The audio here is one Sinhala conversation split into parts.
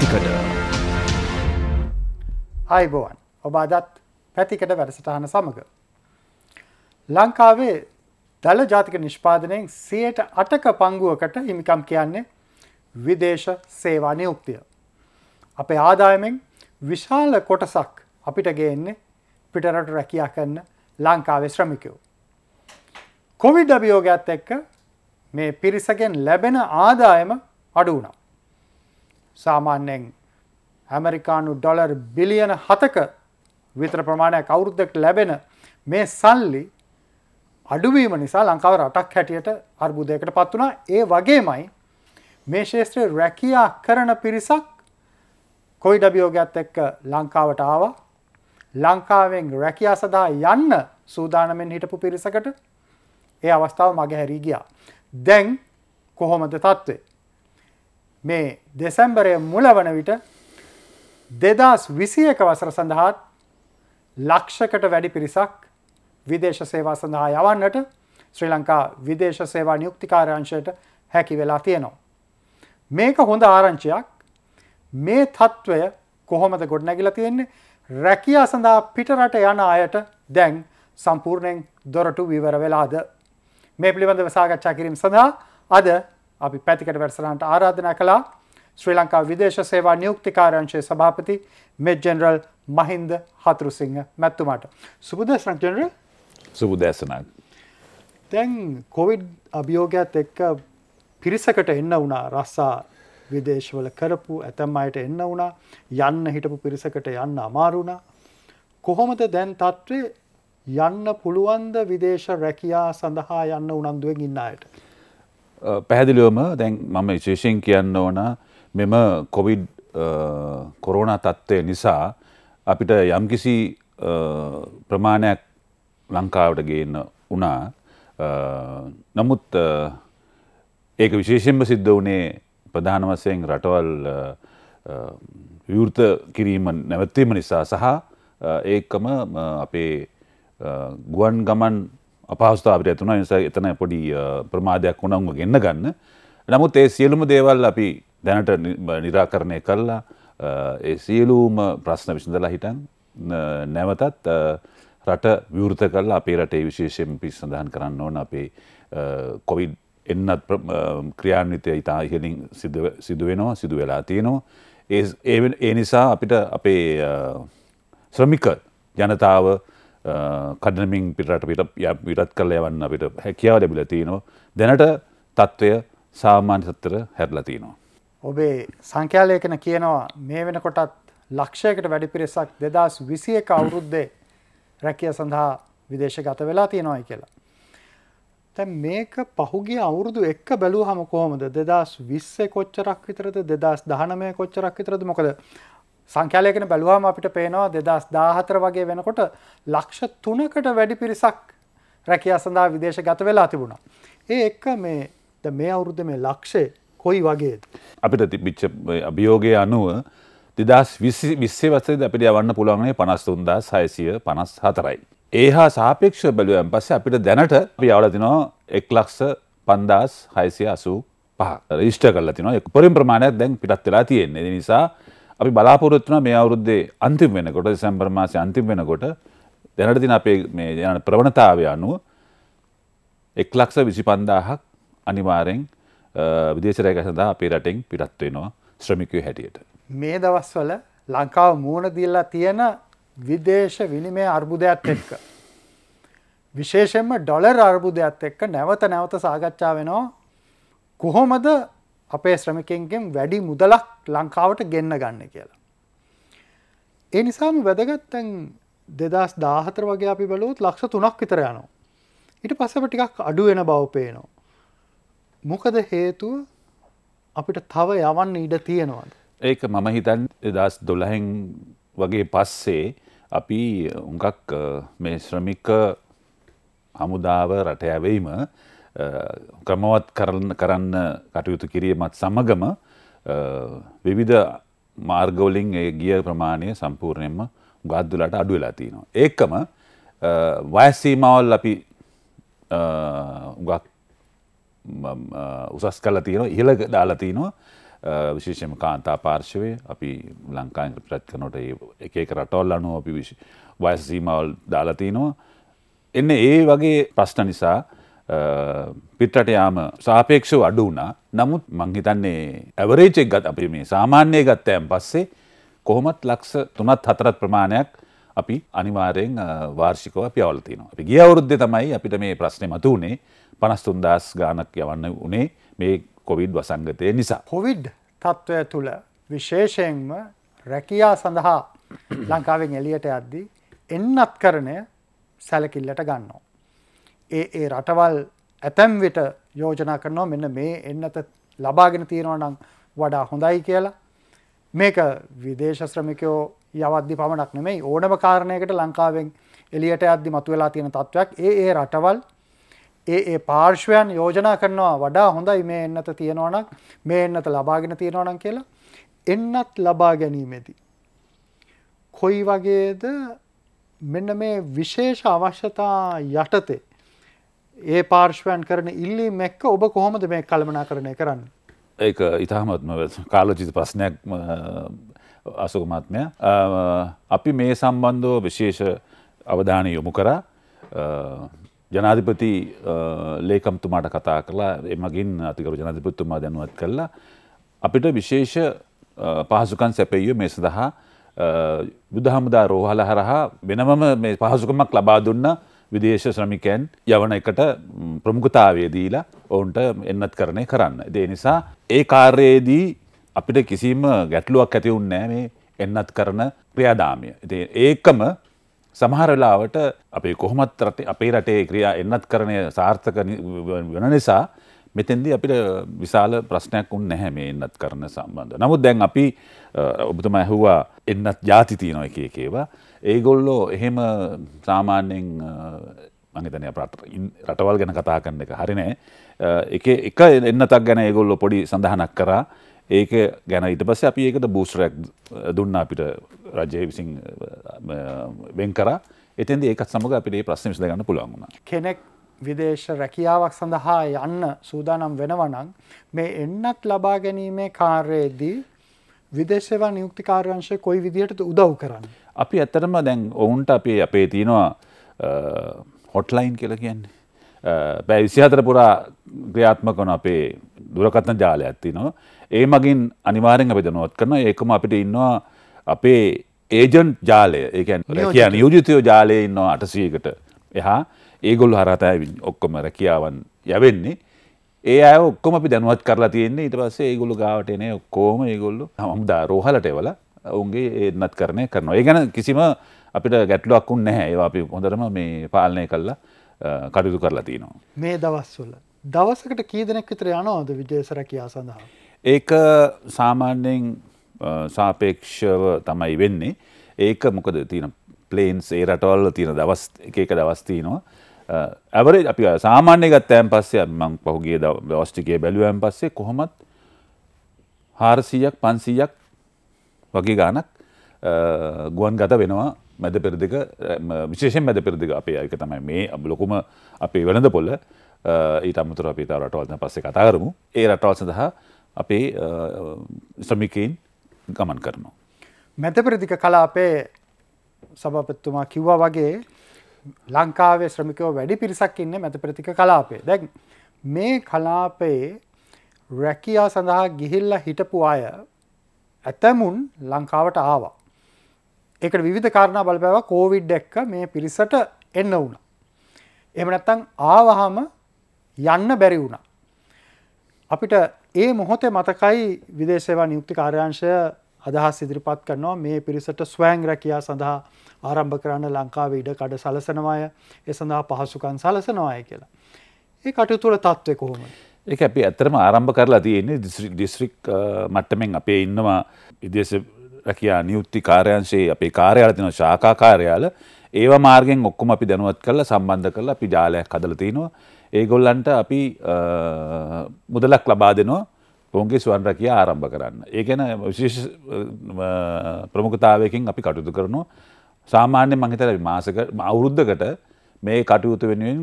පැතිකට. අයිබෝවන් ඔබ අදත් පැතිකට වැඩසටහන සමඟ. ලංකාවේ දළ ජාතික නිෂ්පාදනයෙන් සයට අටක පංගුවකට හිමිකම් කියන්නේ විදේශ සේවා නියුක්තිය. අපේ ආදායමෙන් විශාල කොටසක් අපිට ගේන්නේ පිටරට රැකයා කරන්න ලංකාවේ ශ්‍රමිකයෝ. කොවිඩ අභියෝගත් එක්ක මේ පිරිසගෙන් ලැබෙන ආදායම අඩු වුණා. සාමාන්‍යයෙන් හැමරිකානු ඩොලර් බිලියන හතක විතර ප්‍රමාණයක් අවුරුද්ධක් ලැබෙන මේ සල්ලි අඩුවීම නිසා ලංකාව රටක් හැටියට අර්බුදයකට පත් වුණා ඒ වගේමයි මේ ශේත්‍රය රැකියා කරන පිරිසක් කොයි ඩබියෝගත් එක්ක ලංකාවට ආව ලංකාවෙන් රැකියා සඳහා යන්න සූදානමෙන් හිටපු පිරිසකට ඒ අවස්ථාව මගේ හැරී ගියා දැන් කොහොමද තත්ත්වේ මේ දෙසැම්බරය මුලවන විට දෙදස් විසියක වසර සඳහාත් ලක්ෂකට වැඩි පිරිසක් විදේශ සේවා සඳහා යවන්නට ශ්‍රී ලංකා විදේශ සේවා නියුක්තිකාරංශයට හැකි වෙලා තියෙනවා. මේක හොඳ ආරංචියක් මේ තත්ත්වය කොහොමද ගොඩනැගිලා තියෙන්නේ රැකියා සඳහා පිටරට යන අයට දැන් සම්පූර්ණයෙන් දොරටු විවර වෙලාද මේ පිළිබඳව සාකච්ඡා කිරීම සඳහා අද අපි පැතිකට වැඩසටහනට ආරාධනා කළා ශ්‍රී ලංකා විදේශ සේවා නියුක්තිකාරංශයේ සභාපති මෙජ් ජෙනරල් මහින්ද හතුරුසිංහ මැතිතුමාට. සුබ දේශනක් ජෙනරල්. සුබ දේශනක්. දැන් කොවිඩ් අභියෝගයත් එක්ක පිරිසකට එන්න වුණා රස්සා විදේශවල කරපු ඇතැම් අයට එන්න වුණා යන්න හිටපු පිරිසකට යන්න අමාරුණා. කොහොමද දැන් තත්ත්වේ යන්න පුළුවන්ද විදේශ රැකියා සඳහා යන්න උනන්දුවෙන් ඉන්න අයට. පැහැදිලිවම දැන් මම විශේෂයෙන් කියන්න ඕන මෙම කොවිඩ් කොරෝණ තත්ත්වය නිසා අපිට යම්කිසි ප්‍රමාණයක් ලංකාවට ගේන්න වනා නමුත් ඒක විශේෂෙන්ම සිද්ධ වනේ ප්‍රධාන වසයෙන් රටවල් විවෘත කිරීම නැවත්වීම නිසා සහ ඒකම අපේ ගුවන් ගමන් අපහස්ථාවට ඇතුන නිසා එතන පොඩි ප්‍රමාදයක් වුණංව ගන්න ගන්න. නමුත් ඒ සියලුම දේවල් අපි දැනට නිරාකරණය කල්ලා ඒ සියලූම ප්‍රශ්න විසඳලා හිටන් නැවතත් රට විවෘත කල්ලා අපේ රටේ විශේෂයෙන් පි සඳහන් කරන්න ඕන අපේ කොවිඩ් එන්නත් ක්‍රියාන්විතය ඉතා ඉහලින් සිදුවෙනවා සිදු වෙලා තියෙනවා. ඒ නිසා අපිට අපේ ශ්‍රමික ජනතාව කඩනමින් පිටට පිට විටත් කල යවන්න අපිට හැකියාව ලැබිල තියෙනවා දැනට තත්ත්වය සාමාන්‍ය සත්තර හැරලා තියෙනවා. ඔබේ සංඛ්‍යාලයකන කියනවා මේ වෙනකොටත් ලක්ෂයකට වැඩි පිරිසක් දෙදස් විසියක අවුරුද්දේ රැකිය සඳහා විදේශ ගත වෙලා තියෙනවායි කියලා. තැ මේක පහුගේ අවුරුදු එක් බැලූ හම කොහොමද දෙදස් විස්සේ කොච්චරක් විතරද දෙදස් දහනමය කොච්චරක් විතරද මොකද සංඛ්‍යාලයකන බැලුවම අපිට පේනවා දෙදස් දාහතර වගේ වෙනකොට ලක්ෂ තුනකට වැඩි පිරිසක් රැකිය සඳහා විදේශ ගත වෙලා තිබුණා. ඒ එක්ක මේ ද මේ අවුරුද්ධ මේ ලක්ෂය කොයි වගේ. අපිට තිබිච්ච අභියෝගය අනුව දෙදස් විස්සේ වසේද අපිට යවන්න පුළුවන්ගේ පනස් තුන්දා සයසිය පනස් හතරයි. ඒ හා සාපේක්ෂ බැලුවන් පස්සේ අපිට දැනට අපි අවලදිනවා එක් ලක්ෂ පන්දස් හයිසිය අසූ පහ රිෂ්ට කරලා තිනවා එක් පොරින් ප්‍රමාණයක් දැන් පිටත් වෙලා තියෙන්නේ නිසා අපි බලාපොරොත්තුන මේ අවුරුද්දේ අන්තිම වෙනකොට දෙසැම්බර් මාසේ අන්තිම වෙනකොට දැනට දින අපේ මේ යන ප්‍රවණතාවය අනුව එක් ලක්ෂ විසි පන්දාහක් අනිවාරෙන් විදේශරයක සඳහා අපේ රටෙන් පිටත් වෙනවා ශ්‍රමිකය හැටියට. මේ දවස්වල ලංකාව මූුණ දිල්ලා තියෙන විදේශ විනිමය අර්බුදයක් එක්ක. විශේෂෙන්ම ඩොලර් අර්බුදයක් එක්ක නැවත නැවත සාගච්ඡා වෙනවා කොහොමද අපේ ශ්‍රමිකයන්ගෙන් වැඩි මුදලක් ලංකාවට ගෙන්න ගන්න කියලා. ඒ නිසාම වැදගත්තැන් දෙදස් දාහතර වගේ අපි බලුත් ලක්ෂ තුනක් විතර යනවා. ඉට පස්සට ටිකක් අඩුවෙන බවපේනවා. මොකද හේතුව අපිට තව යවන්න ඉඩ තියෙනවද. ඒක මම හිතන් එදස් දොළහෙන් වගේ පස්සේ අපි උඟක් මේ ශ්‍රමික හමුදාව රට ඇවෙයිම ක්‍රමවත් කරන්න කටයුතු කිරීමත් සමගම විවිධ මාර්ගෝලින් ඒ ගිය ප්‍රමාණය සම්පූර්ණයෙන්ම ගාද්දුලට අඩු වෙලා තියෙනවා. ඒකම වයස්සීමවල් අපි උගක් උසස් කල තියෙන ඉහළ දාලා තියනවා විශේෂම කාන්තා පාර්ශවය අපි ලංකාන් ප්‍රත්කනොට එක එක රටවල් අනුව අපි වයසසීමවල් දාලා තියනවා එන්න ඒ වගේ ප්‍රශ්න නිසා පිටට යාම සාපේක්ෂව අඩු වුණා නමුත් මංහිතන්නේ ඇවරේචෙක් ගත් අපි මේ සාමාන්‍යය ගත්තයන් පස්සේ කොහොමත් ලක්ෂ තුනත් හතරත් ප්‍රමාණයක් අපි අනිවාරයෙන් වාර්ෂිකව පියවලතින අපි ගිය අවුරුද්ධ තමයි අපිට මේ ප්‍රශ්නය මතු වුණේ පනස්තුන්දස් ගානක් යවන්න වනේ මේ කොවිඩ් වසංගතය නිසා. කොවිඩ් තත්ත්වය තුළ විශේෂයෙන්ම රැකයා සඳහා ලංකාවෙන් එලියට අද්දී එන්නත් කරණය සැලකිල්ලට ගන්නවා. ඒ ඒ රටවල් ඇතැම් විට යෝජනා කරනවා මෙන්න මේ එන්නත ලබාගෙන තියෙනවා නම් වඩා හොඳයි කියලා. මේක විදේශ ශ්‍රමිකයෝ යවද්දි පමණක් නෙමෙයි ඕනම කාරණයකට ලංකාවෙන් එලියට යද්දි මතුවෙලා තියෙන තත්වයක්. ඒ ඒ රටවල් ඒ ඒ පාර්ශ්වයන් යෝජනා කරනවා වඩා හොඳයි මේ එන්නත තියෙනවා නම් මේ එන්නත ලබාගෙන තියෙනවා නම් කියලා එන්නත් ලබා ගැනීමේදී කොයි වගේද මෙන්න මේ විශේෂ අවශ්‍යතා යටතේ ඒ පාර්ශ්වයන් කරන ඉල්ලීම එක්ක ඔබ කොහොමද මේ කළමනාකරණය කරන්න. ඒක ඉතාමත්ම කාලෝජිත ප්‍රශ්නයක් අසුගමත්මය අපි මේ සම්බන්ධව විශේෂ අවධානය යොමු කරා ජනාධිපති ලේකම්තුමාට කතා කරලා එමගින් අතිකරු ජනාධිපත්තුමා දැනුවත් කරලා අපිට විශේෂ පහසුකන් සැපෙය මේ සඳහා බුදහමුදා රෝහල හරහා වෙනමම මේ පහසුකමක් ලබා දුන්නා විදේශ ශ්‍රමිකයන් යවන එකට ප්‍රමුඛතාවයදීලා ඔවුන්ට එන්නත් කරණය කරන්න. දේ නිසා ඒ කාර්යයේදී අපිට කිසිම ගැටලුවක් ඇතිවුන් නෑ මේ එන්නත් කරන ක්‍රියාදාමය. ඒකම සමහරලාවට අපේ කොහොමත් රට අපේ රටේ ක්‍රියා එන්නත් කරණය සාර්ථක වන නිසා මෙතෙන්දී අපිට විශාල ප්‍රශ්නයක් උන් නැහැ මේ එන්නත් කරන සම්බන්ධ. නමුත් දැන් අපි ඔබතුම ඇහුවා එන්නත් ජාති තියනවා එක එකේවා ඒගොල්ලෝ එහෙම සාමාන්‍යෙන් මගේතන රටවල් ගැන කතා කරන්න එක හරිනෑ එක එක එන්නතක් ගැන ඒගොල්ලො පොඩි සඳහනක් කරා ඒක ගැන ඉට පස්ස අපි ඒකට බූස්රැක් දුන්න අපිට රජය විසින් වෙන් කර එතන්ද ඒකත් සමඟ අපිට ප්‍රශ්නිස් ගන්න පුළුවන්ුණ කෙනෙක් විදේශ රැකියාවක් සඳහා යන්න සූදානම් වෙනවනං මේ එන්නත් ලබා ගැනීමේ කාර්යේදී විදේශවා නියුක්තිකාර්යංශය කොයි විදියට උදව් කරන්න අපි ඇත්තටම දැන් ඔවුන්ට අපේ අපේ තියෙනවා හොට්ලයින් කියල කියන්නේ බැ විසිහතර පුරා ක්‍රියාත්මකන අපේ දුරකත්න ජාලය ඇත්ති නො ඒ මගින් අනිවාරෙන් අපි දනුවත් කරන ඒකම අපිට ඉන්නවා අපේ ඒජන්් ජාලය ඒකන් කිය නියෝජිතයෝ ජාලය ඉන්නවා අටසීකට එහා ඒගොල් හරතයි ඔක්කොම රැකියාවන් යවෙන්නේ ඒ අය ඔක්කොම අපි දැනුවත් කරලා තියෙන්නේ ඉට පස්සේ ඒගොල්ු ගාවට එනේ ඔක්කෝම ඒගොල්ලු හමුදා රෝහලට එවලා ඔවුන්ගේ ඒත්නත් කරණය කරනවා. ඒ ගැන කිසිම අපිට ගැටලුවක් උන් නැහැ ඒවා අපි හොඳරම මේ පාලනය කල්ලා කටයුතු කරලා තියෙනවා. මේ දවස්වල. දවසකට කීදනෙක් විතර යනවාද විජේසර කියා සඳහා. ඒක සාමාන්‍යයෙන් සාපේක්ෂව තමයි වෙන්නේ. ඒක මොකද තියෙන පලේන්ස් ඒ රටවල්ල තියෙන දවස් එකක දවස්තියනවා. ඇවරේ අපි සාමාන්‍ය ගත්තෑම් පස්සේ මං පහුගේ දවස්ටිකේ බැලුවෑම් පස්සේ කොහොමත් හාරසීයක් පන්සීයක් වගේ ගානක් ගුවන් ගත වෙනවා මැද පෙරදික විශේෂෙන් මැද පෙරදික අපේ අයක තමයි මේ ලොකුම අපේ වෙළඳ පොල්ල ඊට අමුතුර අපිත රටවල්න පස්සේ කතාරමු ඒ රටවල් සඳහා අපේ ශ්‍රමිකයින් ගමන් කරනවා. මැත පෙරදික කලාපේ සභපත්තුමා කිව්වා වගේ ලංකාවේ ශ්‍රමිකව වැඩි පිරිසක් ඉන්න මැත ප්‍රතික කලාපේ දැන් මේ කලාපයේ රැකියා සඳහා ගිහිල්ල හිටපු අය ඇතැමුන් ලංකාවට ආවා. එකට විධ කාරණ බලපෑව කෝවිඩ් එක්ක මේ පිරිසට එන්න වුණ. එමනැත්තං ආවහම යන්න බැරි වුණා. අපිට ඒ මොහොතේ මතකයි විදේශවා නියුක්ති කාර්යංශය අදහස් ඉදිරිපත් කරනවා මේ පිරිසට ස්වෑං රැකයා සඳහා ආරම්භ කරන්න ලංකාව ඉඩ කඩ සලසනවාය ඒ සඳහා පහසුකන් සලසනවාය කියලා. ඒ කටයුතුළ තත්ත්වය කොහොමයි. ඒක අපි ඇතරම ආරම්භ කරලා තියෙන්නේ ඩිස්ත්‍රික් මට්ටමෙන් අපේ ඉන්නවා විදේශ රැකයා නියුත්ති කාර්යංශයේ අපේ කාර්යාල තියෙන ශාකා කාර්යාල ඒව මාර්ගෙන් ඔක්කොම අපි දැනුවත් කරලා සම්බන්ධ කරලා අපි ජාලයක් හදලා තිනවා ඒගොල්ලන්ට අපි මුදලක් ලබා දෙනවා ඔවුන්ගේ ස්වන් රැකියා ආරම්භ කරන්න ඒ ගැන විශේෂ ප්‍රමුඛතාවයකින් අපි කටයුතු කරනවා සාමාන්‍ය මං හිතලා මාසක අවුරුද්දකට මේ කටයුතු වෙනුවෙන්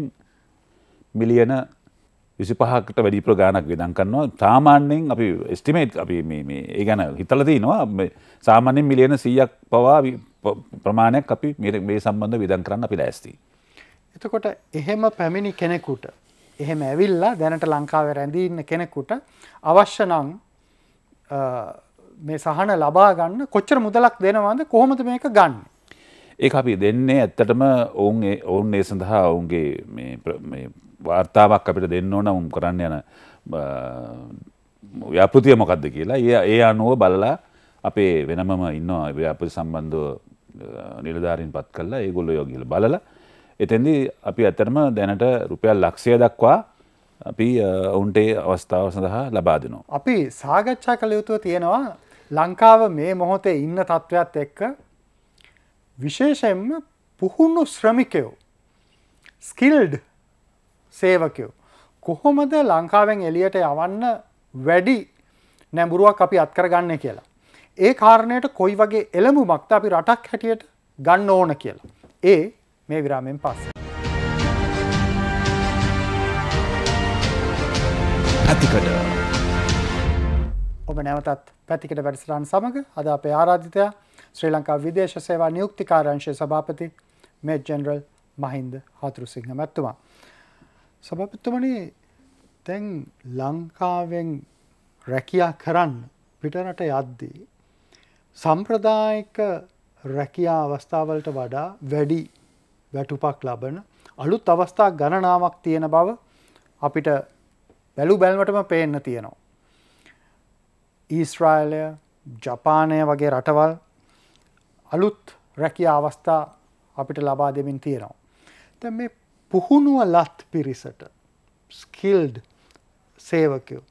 මිලියන විසි පහකට වැඩි ප්‍රගාණක් විදන් කරනවා සාමාන්‍යයෙන් අපි ස්ටිමේට් අපි ඒ ගැන හිතලදීනවා සාමාන්‍යෙන් මිලියන සීයක් පවා ප්‍රමාණයක් අපි මේ සම්බන්ධ විදන් කරන්න අපි ලෑස්ති. එතකොට එහෙම පැමිණි කෙනෙකුට එහෙම ඇවිල්ලා දැනට ලංකාව රැඳීන්න කෙනෙකුට අවශ්‍ය නං මේ සහන ලබා ගන්න කොච්චර මුදලක් දෙනවාද කොහොමද මේක ගන්න. ඒ අපි දෙන්නේ ඇත්තටම ඔවුන් ඔවුන් ඒ සඳහා ඔවුන්ගේ වාර්තාවක් අපිට දෙන්න ඕන උම් කරන්න යන ව්‍යාපෘතිය මොකක්ද කියලා ඒ ඒ අනුව බලලා අපේ වෙනමම ඉන්නවා ව්‍යාපති සම්බන්ධ නිලධාරින් පත් කල්ලා ඒගොල්ල යෝගිල බලල එතැදි අපි ඇතරම දැනට රුපියල් ලක්ෂය දක්වා අපි ඔවුන්ටේ අවස්ථාව සඳහා ලබාදනවා. අපි සාගච්ඡා කළ යුතුව තියෙනවා ලංකාව මේ මොහොතේ ඉන්න තත්ත්වත් එක්ක විශේෂයෙන්ම පුහුණු ශ්‍රමිකයෝ ස්කිල්ඩ් සේවකයෝ. කොහොමද ලංකාවෙන් එලියට යවන්න වැඩි නැඹුරුවක් අපි අත්කරගන්න කියලා. ඒ කාරණයට කොයි වගේ එළඹුමක්ද අපි රටක් හැටියට ගන්න ඕන කියලා. ඒ මේ විරාමෙන් පස්ස. පැතිකඩ ඔබ නැවතත් පැතිකට වැඩසටාන් සමඟ අද අපේ ආරාධිතයා ශ්‍රී ලංකා විදේශ සේවා නියුක්තිකාරංශය සභාපති මේ ජෙනරල් මහින්ද හතුරුසිංහ මැත්තුමා. සභපිත්තුමනේ තැන් ලංකාවෙන් රැකියා කරන්න පිටරට යද්දී. සම්ප්‍රදායික රැකියා අවස්ථාවලට වඩා වැඩි වැටුපක් ලබන අලුත් අවස්ථා ගණනාවක් තියෙන බව අපිට බැලු බැල්මටම පේන්න තියෙනවා. ඊස්රායිලය ජපානය වගේ රටවල් අලුත් රැකිය අවස්ථා අපිට ලබා දෙමින් තියෙනවා. තැ මේ පුහුණුව ලත් පිරිසට ස්කිල්ඩ් සේවකයෝ.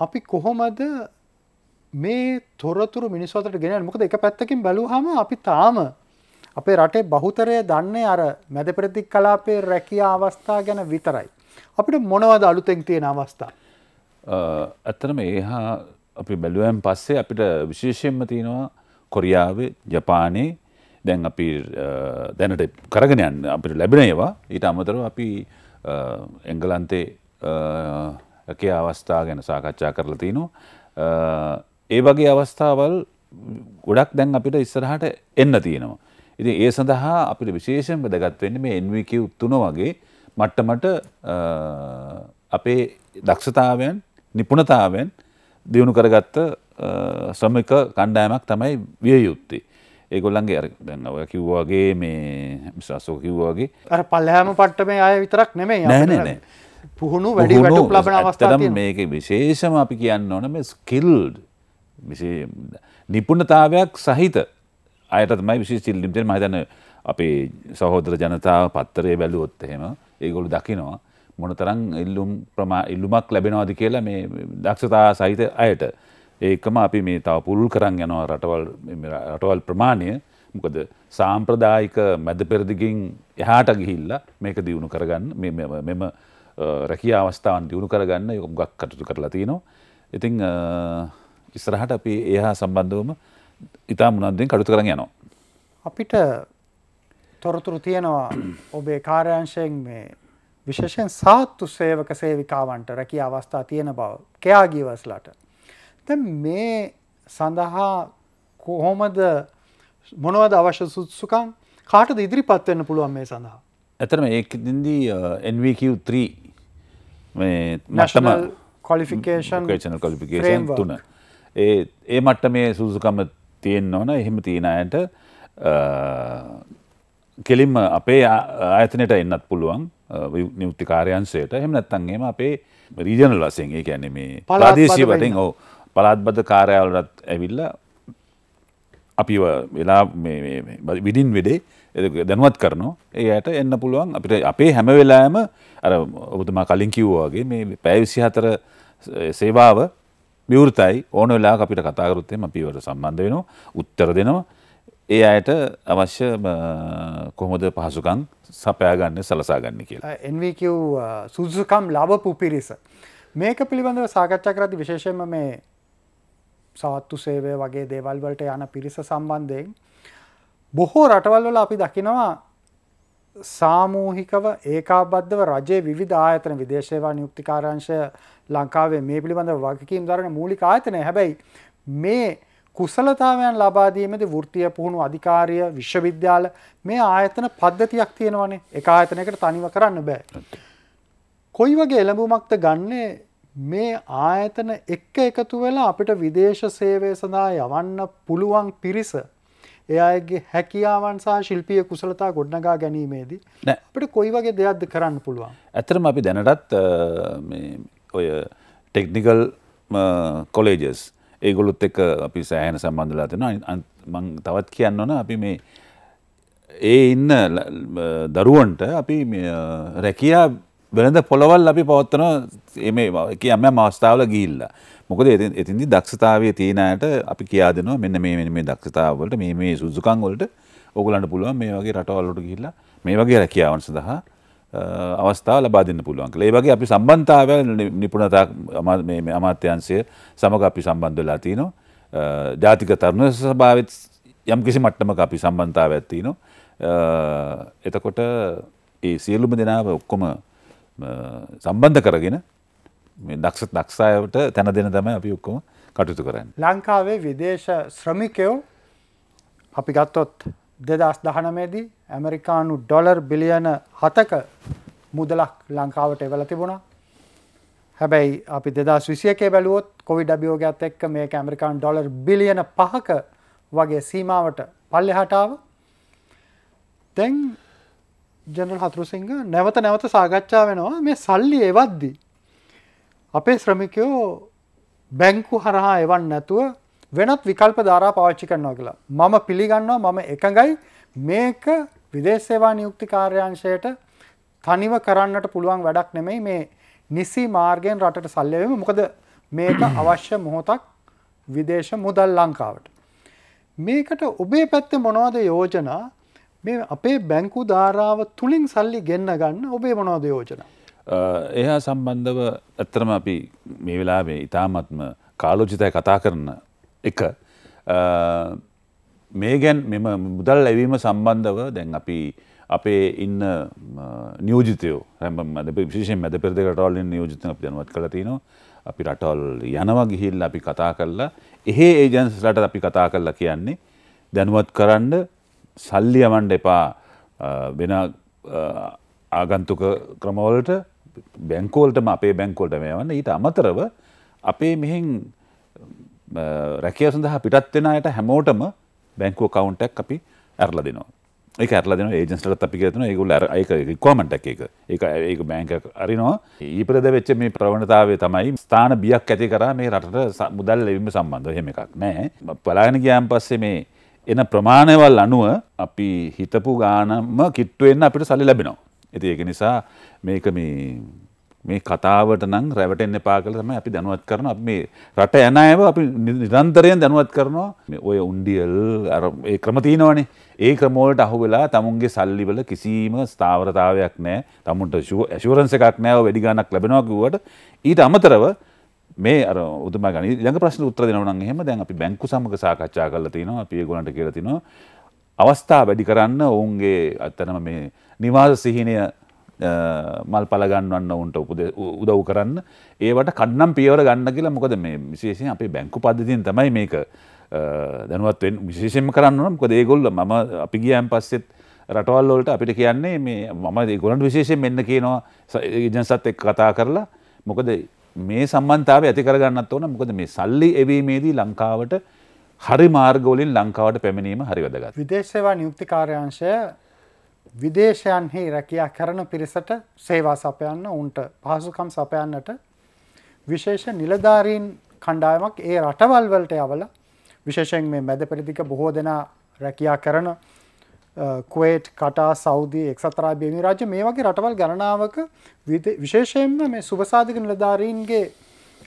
අපි කොහොමද මේ තොරතුර මිනිස්වතට ගෙන මොකද එක පැත්තකින් බැලූ හම අපි තාම අපේ රටේ බහුතරය දන්නේ අර මැද ප්‍රතික් කලාපේ රැකිය අවස්ථා ගැන විතරයි. අපිට මොනවද අලුතෙන් තියෙන අවස්ථා. ඇත්තනම ඒහා අපි බැලුවම් පස්සේ අපිට විශේෂයෙන්ම තියෙනවා කොරියාවේ ජපානයේ දැන් අපි දැනට කරගෙනයන් අපිට ලැබෙන ඒවා ඊට අමතරව අපි එංගලන්තේ රැකේ අවස්ථා ගැන සාකච්ඡා කරලා තියනවා. ඒ වගේ අවස්ථාවල් ගොඩක් දැන් අපිට ඉස්සරහට එන්න තියෙනවා. ඉති ඒ සඳහා අපිට විශේෂෙන් වැදගත්වෙන්න මේ එන්වක උත්තුන වගේ මට්ටමට අපේ දක්ෂතාවයන් නිපුණතාවෙන් දියුණු කරගත්ත ශ්‍රමික කණ්ඩායමක් තමයි විය යුත්තේ. ඒගොල්ලන්ගේ අර දැන් ඔය කිව්වාගේ මේ මිසාසෝ කිව්වාගේ අර පල්ලෑම පට්ටමේ අය විතරක් නෙමෙයි නෑ නෑ නෑ පුහුණු වැඩි වැටුප් ලබන අවස්ථා තියෙනවා මේකේ විශේෂම අපි කියන්න ඕන මේ ස්කිල්ඩ් විශේෂ නිපුණතාවයක් සහිත අයට තමයි විශේෂ සිල්ලිම් දෙන්න මම හිතන්නේ අපේ සහෝදර ජනතාව පත්තරේ බැලුවොත් එහෙම ඒගොල්ලෝ දකිනවා මොනතරම් ඉල්ලුම් ප්‍රමා ඉල්ලුමක් ලැබෙනවද කියලා මේ දක්ෂතා සහිත අයට ඒකම අපි මේ තව පුරුල් කරන්න යනවා රටවල් රටවල් ප්‍රමාණය මොකද සාම්ප්‍රදායික මැද පෙරදිගින් එහාට ගිහිල්ලා මේක දියුණු කරගන්න මෙම රැකිය අවස්ථාවන් දියුණු කරගන්න යොමුගක් කටතු කරලා තියෙනවා. ඉතිං ඉස්සරහට අපි ඒහා සම්බන්ධවම ඉතා මුණන්දෙන් කටුතු කරන යනවා. අපිට තොරතුරු තියෙනවා ඔබේ කාර්යංශයෙන් මේ විශේෂෙන් සාත්තු සේවක සේවිකාවන්ට රැකිය අවස්ථා තියෙන බව කයාගීවස්ලට දැන් මේ සඳහා කොහොමද මොනවද අවශ්‍ය සුදුසුකම් කාටද ඉදිරිපත් වෙන්න පුළුවන් මේ සඳහා? ඇත්තටම ඒකෙන්දී NVQ3 මේ මට්ටම qualification vocational qualification තුන. ඒ ඒ මට්ටමේ සුදුසුකම තියෙන්න ඕන. එහෙම තියෙන අයට කෙලින්ම අපේ ආයතනයට එන්නත් පුළුවන් නිවෘත්ති කාර්යංශයට. එහෙම නැත්නම් එහෙම අපේ රීජනල් වශයෙන් ඒ කියන්නේ මේ ප්‍රාදේශීය වටින් ඔව් පළත්බද කාරයාවලටත් ඇවිල්ල අපි වෙලා විඩින් වෙඩේ දැනුවත් කරනවා ඒ යට එන්න පුළුවන් අපිට අපේ හැම වෙලාෑම අර ඔබතුමා කලින් කිව්වාගේ මේ පැවිසි හතර සේවාව විවෘතයි ඕන වෙලා අපිට කතාකරුත්තේ අපිවට සම්බන්ධ වෙනවා උත්තර දෙනවා ඒ අයට අවශ්‍ය කොහොමද පහසුකං සපයාගන්න සලසාගන්න කියලා. එන්වකව් සුදුසුකම් ලබපු පිරිස. මේක පිළිබඳව සාකච්ඡා කරති විශේෂම මේ සවත්තු සේවය වගේ දේවල් වලට යන පිරිස සම්බන්ධයෙන් බොහෝ රටවල් වල අපි දකිනවා සාමූහිකව ඒකාබද්ධව රජයේ විවිධ ආයතන විදේශ සේවා නියුක්තිකාරංශය ලංකාවේ මේ පිළිබඳව වගකීම් දරන මූලික ආයතනය. හැබැයි මේ කුසලතාවයන් ලබා දීමේදී වෘත්තීය පුහුණු අධිකාරිය විශ්වවිද්‍යාල මේ ආයතන පද්ධතියක් තියෙනවනේ. එක ආයතනයකට තනිව කරන්න බෑ. කොයි වගේ එළඹුමක්ද ගන්නේ මේ ආයතන එක්ක එකතු වෙලා අපිට විදේශ සේවය සඳහා යවන්න පුළුවන් පිරිස එයාගේ හැකියාවන් සහ ශිල්පිය කුසලතා ගොඩනගා ගැනීමේදී අපට කොයි වගේ දෙයක්ද කරන්න පුළුවන්. ඇතරම අපි දැනටත් ඔය ටෙක්නිකල් කොලේජස් ඒගොලුත් එක අපි සෑහන සම්බන්ධලා තිෙනවා මං තවත් කියන්න ඕන අපි මේ ඒ ඉන්න දරුවන්ට අපි රැකයා වෙනද පොළොවල් අපි පවත්වන මේ කියම අවස්ථාවල ගිල්ලා මොකද එතින්දි දක්ෂතාවය තියෙනයට අපි කියාදනවා මෙන්න මේ මේ දක්ෂතාවලට මේ මේ සුදුකංගොලට ඔගලන්ට පුළුවන් මේ වගේ රටවල්ලට ගිල්ලා මේ වගේ රැකියාවන් සඳහා අවස්ථාව ලබාදන්න පුළුවන් ඒ වගේ අපි සම්බන්ධාව නිපුණතා අමාත්‍යන්සය සමඟ අපි සම්බන්ධ වෙලා තියනවා ජාතික තරුණ සභාවත් යම් කිසි මට්ටමක අපි සම්බන්ධාව ඇත්තිනවා එතකොට ඒ සියලුම දෙනාව ඔක්කොම සම්බන්ධ කරගෙන දක්ෂ දක්ෂායට තැන දෙන තම අපි ඔක්කොම කටයුතු කරන්න. ලංකාවේ විදේශ ශ්‍රමිකයෝ අපි ගත්තොත් දෙදස් දහනමේදී ඇමරිකානු ඩොලර් බිලියන හතක මුදලක් ලංකාවට එවල තිබුණා හැබැයි අපි දෙදස් විසියකේ බැලුවොත් කොවි ඩබියෝගත් එක්ක මේ ඇමරිකාන් ඩොලර් බිලියන පහක වගේ සීමාවට පල්ලෙ හටාව තැන් ජනල් හතුරුසිංහ නැවත නැවත සාකච්ඡා වෙනවා මේ සල්ලි එවද්දි. අපේ ශ්‍රමිකයෝ බැංකු හරහා එවන් නැතුව වෙනත් විකල්ප ධාරා පාච්චි කරනවා කියලා මම පිළිගන්නවා මම එකඟයි මේක විදේශේවා නියුක්ති කාර්යාංශයට තනිව කරන්නට පුළුවන් වැඩක් නෙමෙයි මේ නිසි මාර්ගයෙන් රටට සල්ලයම මොකද මේක අවශ්‍ය මොහොතක් විදේශ මුදල් ලංකාවට. මේකට ඔබේ පැත්තේ මොනවද යෝජනා මේ අපේ බැංකු ධාරාව තුළින් සල්ලි ගෙන්න්න ගන්න ඔබේ මොනවද යෝජන. එහා සම්බන්ධව ඇත්තරම අපි මේ වෙලාවේ ඉතාමත්ම කාලෝජිතය කතා කරන එක මේ ගැන් මෙම මුදල් ලැවීම සම්බන්ධව දැන් අපි අපේ ඉන්න නියෝජිතයෝ හැම විශේෂෙන් මැද පෙරදි රටවල්ලින් නියෝජිතන අප දැනුවත් කළ තියෙනවා අපි රටවල් යනවා ගිහිල්ල අපි කතා කරලා එහෙ ඒජන්ස්ලට අපි කතා කරලා කියන්නේ දැනුවත් කරන්න සල්ලි අවන්ඩ එපා වෙන ආගන්තුක ක්‍රමවලට බැංකෝල්ටම අපේ බැංකෝල්ට මේ වන්න ඊට අමතරව අපේ මෙහින් රැකය සඳහා පිටත්වෙන අයට හැමෝටම බැංකෝ කවුන්ටක් අපි ඇරල දෙනවා එක ඇරල දෙන ඒජන්ස්ට අපි ගතන ඒගුල අයක කොමට එක එක ඒක බැංක අරිනවා ඊපරද වෙච්ච මේ ප්‍රවණතාවේ තමයි ස්ථාන බියක් ඇති කර මේ රටට මුදල් ලැබීම සම්බන්ධ හෙම එකක් නෑ පලාගෙන ගයාම් පස්සේ මේ එන ප්‍රමාණයවල් අනුව අපි හිතපු ගානම කිට්ටුවෙන්න අපිට සල්ලි ලැබෙනවා. ඇති ඒක නිසා මේක මේ මේ කතාවට නම් රැවටෙන් එපා කළ තමයි අපි දැනුවත් කරන අප මේ රට යන අයව අපි නිරන්තරයෙන් දැනුවත් කරනවා මේ ඔය උන්ඩියල් ඒ ක්‍රමතිීනවනේ ඒ ක්‍රමෝලට අහු වෙලා තමුන්ගේ සල්ලිවල කිසිීම ස්ථාවරතාවයක් නෑ තමුන්ට ශුව ඇශුවරන්ස එකක් නෑව වැඩිගානක් ලැබෙනවා ගුවට ඊට අමතරව මේ අර උතුම ගනි ළඟ ප්‍රශ්න උත්තර දෙනවා නම් එහෙම දැන් අපි බැංකු සමග සාකච්ඡා කරලා තිනවා අපි ඒගොල්ලන්ට කියලා තිනවා අවස්ථා වැඩි කරන්න ඔවුන්ගේ අත්තනම මේ නිවාස සිහිනය මල් පල ගන්නවන්න උන්ට උදව් කරන්න ඒවට කඩනම් පියවර ගන්න කියලා මොකද මේ විශේෂයෙන් අපේ බැංකු පද්ධතියෙන් තමයි මේක දැනුවත්වෙන් විශේෂෙන් කරන්න මොකද ඒගොල්ල මම අපි ගියන් පස්සෙත් රටවල්ලෝලට අපිට කියන්නේ මේ මම ගොලන්ට විශේෂයෙන් මෙන්න කියනවා ජනසත් එක් කතා කරලා මොකද මේ සම්බන්ධාව ඇති කරගන්නත් ඕන මොකද මේ සල්ලි එවීමේදී ලංකාවට හරි මාර්ගවලින් ලංකාවට පැමිණීම හරිවදගත්. විදේශවා නියුක්තිකාරයංශය විදේශයන්හි රැකයා කරන පිරිසට සේවා සපයන්න උන්ට පහසුකම් සපයන්නට විශේෂ නිලධාරීන් කණ්ඩායමක් ඒ රටවල්වලට යවල විශේෂෙන් මේ මැද පෙරදික බොහෝ දෙනා රැකයා කරන කුවේට් කටා සෞදී එක්සතරාභයමි රාජ්‍ය මේ වගේ රටවල් ගණනාවක විශේෂයෙන්ම මේ සුභසාධක නිලධාරීන්ගේ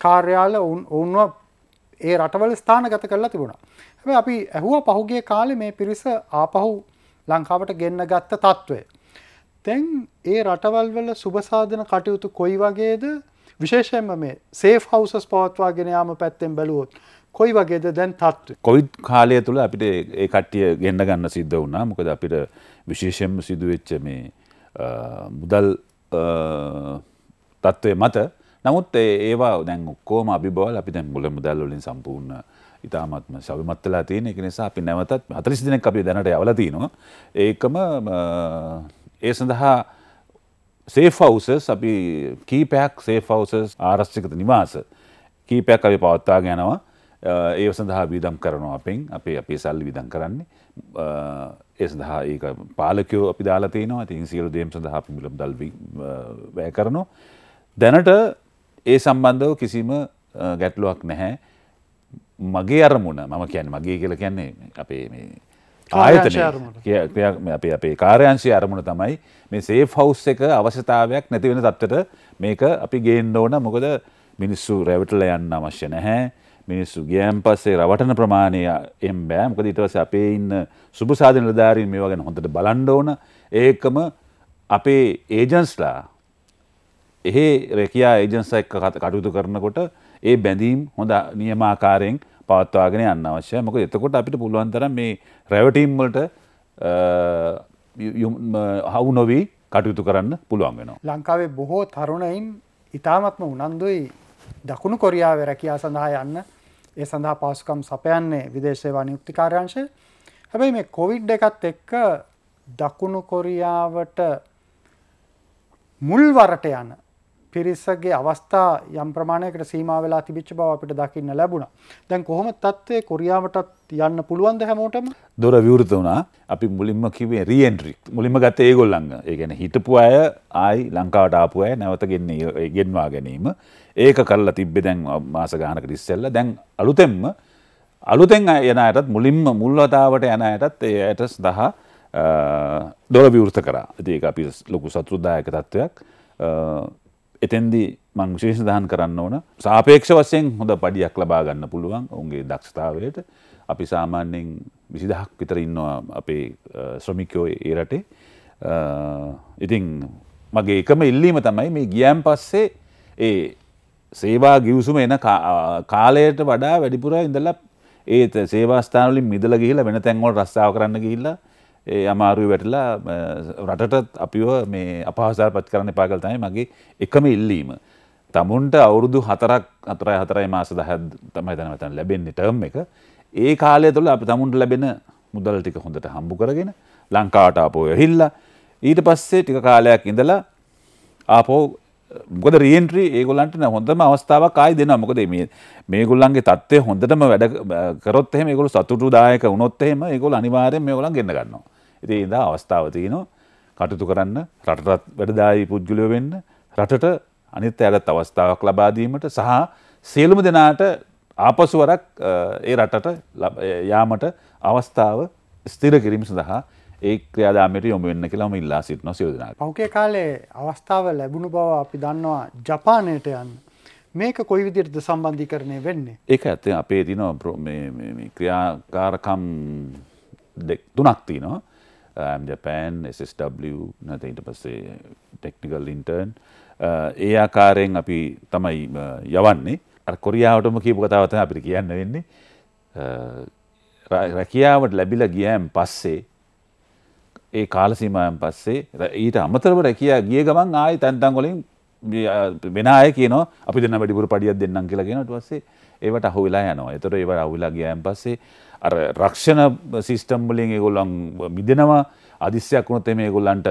කාර්යාල ඔවුන්ව ඒ රටවල ස්ථාන ගත කරලා තිබුණා. හැබැයි අපි ඇහුවා පහුගේ කාලේ මේ පිරිස ආපහු ලංකාවට ගෙන්න ගත්ත తත්වය. දැන් ඒ රටවල් වල සුභසාධන කටයුතු කොයි වගේද? විශේෂයෙන්ම මේ සේෆ් හවුසස් පවත්වාගෙන යාම පැත්තෙන් බැලුවොත් කොයි වගේද දැන් තත්ත්ව. කොවිඩ් කාලය තුළ අපිට ඒ කට්ටිය ගෙන්න්න ගන්න සිද්ධ වුණා මොකද අපිට විශේෂෙන් සිදුවෙච්ච මේ මුදල් තත්ත්වය මත නමුත් ඒවා දැන් ඔක්කෝම අභිබවල් අපි දැන් මුල මුදල් වලින් සම්පූර්ණ ඉතාමත්ම සවිමත්තලා තියෙන එක නිසා අපි නැවතත් අතරිසි දෙනෙක් අපි දැනට යවලතිනවා ඒකම ඒ සඳහා සේෆවසස් අපි කීපයක් සේෆවසස් ආරස්්චිකත නිවාස කීපයක් අපි පවත්තා ගැනවා ඒ සඳහා විදම් කරනවා අපෙන් අපේ අපේ සල්ලි විදන් කරන්නේ ඒ සඳහා ඒක පාලකයෝ අපි දාලතයනවා ඉතින් සියලු දේම් සඳහා අපි මිලම් දල් වැය කරනවා. දැනට ඒ සම්බන්ධව කිසිම ගැටලුවක් නැහැ මගේ අරමුණ මම කියන්න මගේ කියල කියන්නේ අපේ මේ ආයතන අපේ අපේ කාරයංශය අරමුණ තමයි මේ සේ ෆවස් එක අවශ්‍යතාවයක් නැතිවෙන තත්වට මේක අපි ගේන්න ඕන මොකද මිනිස්සු රැවටල යන්න අවශ්‍ය නැහැ මිනිස්සු ගියම් පස්සේ රවටන ප්‍රමාණය එම් බෑ මොකද ඊට පස්සේ අපේ ඉන්න සුබසාධන නිලධාරීන් මේවා ගැන හොඳට බලන්න ඕන ඒකම අපේ ඒජන්ස්ලා එහෙ රැකියා ඒජන්ස්ලා එක්ක කටයුතු කරනකොට ඒ බැඳීම් හොඳ නියමාකාරයෙන් පවත්වාගෙන යන්න අවශ්‍යයි මොකද එතකොට අපිට පුළුවන් තරම් මේ රැවටීම් වලට හවු නොවී කටයුතු කරන්න පුළුවන් වෙනවා ලංකාවේ බොහෝ තරුණයින් ඉතාමත්ම උනන්දුයි දකුණු කොරියාව රැකියා සඳහා යන්න ඒ සඳහා පාසුකම් සපයන්නේ විදේශ සේවා නියුක්ති කාර්යාංශය. හැබැයි මේ කොවිඩ් එකත් එක්ක දකුණු කොරියාවට මුල් වරට යන පිරිසගේ අවස්ථා යම් ප්‍රමාණයකට සීමා වෙලා තිබිච්ච බව අපිට දකින්න ලැබුණා. දැන් කොහොම තත්ත්වයේ කොරියාවටත් යන්න පුළුවන්ද හැමෝටම? දොර විවෘත වුණා. අපි මුලින්ම කිව්වේ රීඑන්ට්‍රි. මුලින්ම ගත්තේ ඒගොල්ලන්ග. ඒ කියන්නේ හිටපු අය ආයි ලංකාවට ආපු අය නැවත ගෙන්නේ ගෙන්වා ගැනීම. ඒක කල්ල තිබ්බෙ දැන් මාස ගානකට ඉස්සෙල්ල දැන් අලුතෙන්ම අලුතෙන් යන අයටත් මුලින්ම මුල්වතාවට යන අයටත් ඒ ඇටස් දහ දොල විවෘත කරා ඒක අපි ලොකු සතුෘදායක තත්ත්වයක් එතෙන්දි මං විශේෂ දහන් කරන්න ඕන සාපේක්ෂ වසයෙන් හොඳ පඩියක් ලබා ගන්න පුළුවන් ඔුන්ගේ දක්ෂතාවයට අපි සාමාන්‍යෙන් විසිදහක් විතර ඉන්නවා අපේ ශ්‍රමිකයෝ ඒ රටේ ඉතිං මගේ එකම ඉල්ලීම තමයි මේ ගියම් පස්සේ ඒ සේවා ගිවිසුම එන කාලයට වඩා වැඩිපුර ඉඳලා ඒත සේවාස්ථානලින් මිදල ගිහිල වෙන තැන්වොල් රස්සාාව කරන්න ගිහිල්ල ඒ අමාරුව වැටලා රටටත් අපිව මේ අපහසාර පත් කරන්න පාගල්තයි මගේ එකම ඉල්ලීම. තමුන්ට අවුරුදු හතරක් අතරයි හතරයි මාස දහ තමයි තැන තන් ලැබෙන්නේ ටර්ම් එක ඒ කාලය තුළ අප තමුන්ට ලැබෙන මුදල් ටික හොඳට හම්බු කරගෙන ලංකාට අපෝය හිල්ලා ඊට පස්සේ ටික කාලයක් ඉඳලා ආපෝ මොකද රියෙන්ට්‍රී ඒගොල්ලන්ට හොඳම අවස්ථාවක් ආයි දෙනවා මොකද මේ මේගොල්ලන්ගේ තත්ත්වය හොඳටම වැඩ කරොත් එහෙම ඒගොල්ලෝ සතුටුදායක වුණොත් එහෙම ඒගොල්ලෝ අනිවාර්යෙන් මේගොල්ලන් ගෙන්න ගන්නවා. ඉතින් ඒ ඉඳලා අවස්ථාව තියෙනවා කටයුතු කරන්න රටටත් වැඩදායී පුද්ගලයෝ වෙන්න රටට අනිත් අයටත් අවස්ථාවක් ලබා දීමට සහ සියලුම දෙනාට ආපසු වරක් ඒ රටට යාමට අවස්ථාව ස්ථිර කිරීම සඳහා ඒ ක්‍රියාදාමයට යොමු වෙන්න කියලා මම ඉල්ලා සිටිනවා සියලු දෙනාට. පහුගිය කාලේ අවස්ථාව ලැබුණු බව අපි දන්නවා ජපානයට යන්න. මේක කොයි විදිහටද සම්බන්ධීකරණය වෙන්නේ? ඒක ඇත්තේ අපේ දින මේ ක්‍රියාකාරකම් තුනක් තියෙනවා. ඇම් ජපෑන් SSW නැත ඊට පස්සේ ටෙක්නිකල් ඉන්ටර්න් ඒ ආකාරයෙන් අපි තමයි යවන්නේ අර කොරියාවටම කියපු කතාවතම අපිට කියන්න වෙන්නේ රැකියාවට ලැබිලා ගියෑම් පස්සේ ඒ කාලසීමයන් පස්සේ ඊට අමතරව රැකිය ගිය ගමන් ආය තැන්තංගොලින් වෙන අය කියන අපි දෙන්න වැඩිපුර පඩියක් දෙන්නම් කියලාගෙනට පස්සේ ඒවට අහු වෙලා යනවා එතොට ඒවට අවුලා ගියයන් පස්සේ අර රක්ෂණ සිිස්ටම්බලින් ඒගොල්ලන් මිදෙනවා අදිස්්‍යයක් වුණොත් මේ ගොල්ලන්ට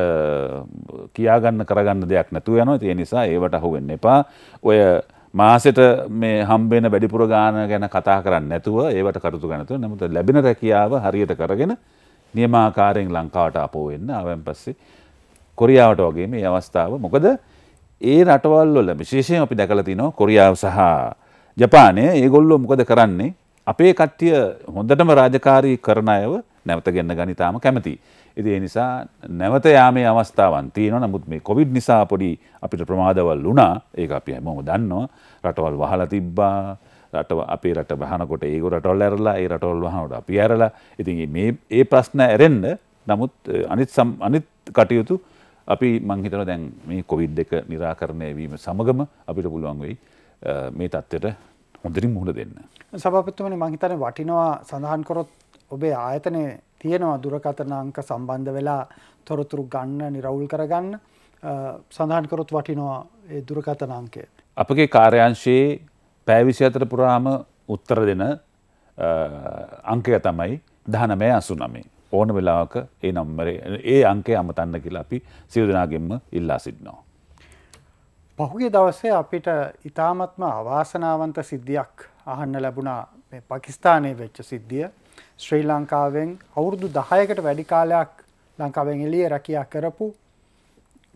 කියාගන්න කරගන්න දෙයක් නැතුව යනවා තිය නිසා ඒවට අහු වෙන්න එපා ඔය මාසෙට මේ හම්බෙන වැඩිපුර ගාන ගැන කතා කරන්න නැතුව ඒවට කරුතු ගනතු නමුත ලැබෙන රැකියාව හරියට කරගෙන නියමාකාරයෙන් ලංකාවට අපෝ වෙන්න ආවන් පස්සේ කොරියාවට වගේ මේ අවස්ථාව මොකද ඒ රටවල් වල විශේෂයෙන් අපි දැකලා තිනවා කොරියාව සහ ජපානය ඒගොල්ලෝ මොකද කරන්නේ අපේ කට්ටිය හොඳටම රාජකාරී කරන අයව නැවත ගෙන්න ගනිතාම කැමති. ඉතින් ඒ නිසා නැවත යාමේ අවස්ථාවන් තියෙනවා. නමුත් මේ කොවිඩ් නිසා පොඩි අපිට ප්‍රමාදවල් වුණා. ඒක අපි හැමෝම දන්නවා. රටවල් වහලා තිබ්බා. රට අපේ රට බහනකොට ඒකු රටොල් ඇරලා ඒ රටොල් වහනට අපි ඇරලා ඉතින් මේ ඒ ප්‍රශ්න ඇරෙන්ඩ නමුත් අනිත් සම් අනිත් කටයුතු අපි මංහිතන දැන් මේ කොවිඩ් එක නිරාකරණය වීම සමගම අපිට පුළුවන් වෙයි මේ තත්ත්වයට හොඳරින් මුහුණ දෙන්න. සභාපතිතුමනි මං හිතන්නේ වටිනවා සඳහන් කරොත් ඔබේ ආයතනයේ තියෙනවා දුරකථන අංක සම්බන්ධ වෙලා තොරතුරු ගන්න, निराවුල් කරගන්න සඳහන් කරොත් වටිනවා ඒ දුරකථන අංකය. අපගේ කාර්යාංශයේ පැෑවිශ්‍යතර පුරාම උත්තර දෙන අංකය තමයි දහනමය අසුනමේ. ඕන වෙලාවක ඒ නම්මරේ ඒ අංකේ අමතන්න කියලා අපි සිවදනාගෙන්ම ඉල්ලා සිටිනවා. පහුගේ දවස්සේ අපිට ඉතාමත්ම අවාසනාවන්ත සිද්ධියක් අහන්න ලැබුණා පකිස්ථානය වෙච්ච සිද්ධිය ශ්‍රී ලංකාවෙන් අවුරුදු දහයකට වැඩිකාලයක් ලංකාවෙන් එලිය රැකයා කරපු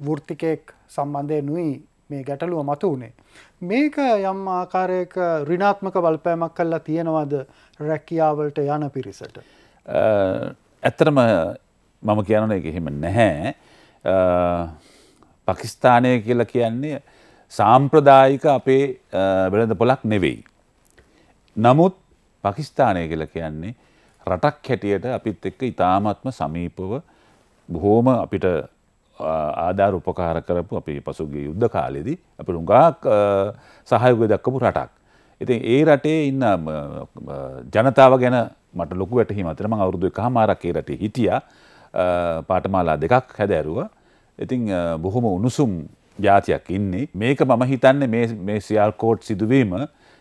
වෘර්තිකයෙක් සම්බන්ධය නුයි මේ ගැටලුව මතු වුණේ. මේක යම් ආකාරයක රිනාත්මක බලපෑමක් කල්ලා තියෙනවද රැකියාවලට යන පිරිසට. ඇත්තරම මම කියනන එක එහෙම නැහැ. පකිස්ථානය කියලා කියන්නේ සාම්ප්‍රදායික අපේ වෙළඳ පොලක් නෙවෙයි. නමුත් පකිස්ථානය කියලා කියන්නේ රටක් හැටියට අපිත් එක්ක ඉතාමත්ම සමීපව බොහෝම අපිට ආධාර උපකාර කරපු අපේ පසුගේ යුද්ධ කාලෙදි අප රුඟාක් සහයෝග දක්කපු රටක්. ඉතින් ඒ රටේ ඉන්න ජනතාව ගැන මට ලොකු වැටහි මතරම අවුරුදු එක හමාරක්කේ රටේ හිටිය පාටමාලා දෙකක් හැදැරුව ඉතිං බොහොම උණුසුම් ජාතියක් ඉන්නේ මේක මම හිතන්නේ මේ සියල් කෝට් සිදුවීම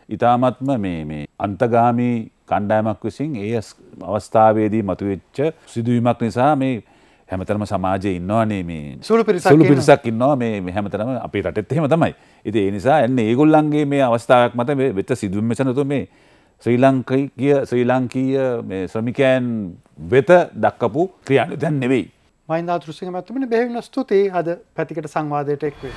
ඉතාමත්ම මේ අන්තගාමී කණ්ඩායමක් විසින් ඒ අවස්ථාවේදී මතුවෙච්ච සිදුවීමක් නිසා මේ හැමතරම සමාජය ඉන්නවානේ මේ සුළු පිරිසුළු පිරිසක් ඉන්නවා මේ හැමතරම අපේ රටත් එහෙම තමයි ඉති එනිසා ඇන්න ඒගොල්ලන්ගේ මේ අවස්ථාවක් මත වෙත සිදුවමසනතු මේ ශ්‍රී ලංකයි කිය ශ්‍රී ලංකීය ශ්‍රමිකයන් වෙත දක්කපු ක්‍රියාණ දැන් නෙවෙයි මයින්දා තෘසිංහ මැත්තුමනි බෙහෙවින ස්තුතියි අද පැතිකට සංවාදයට එක්වේ.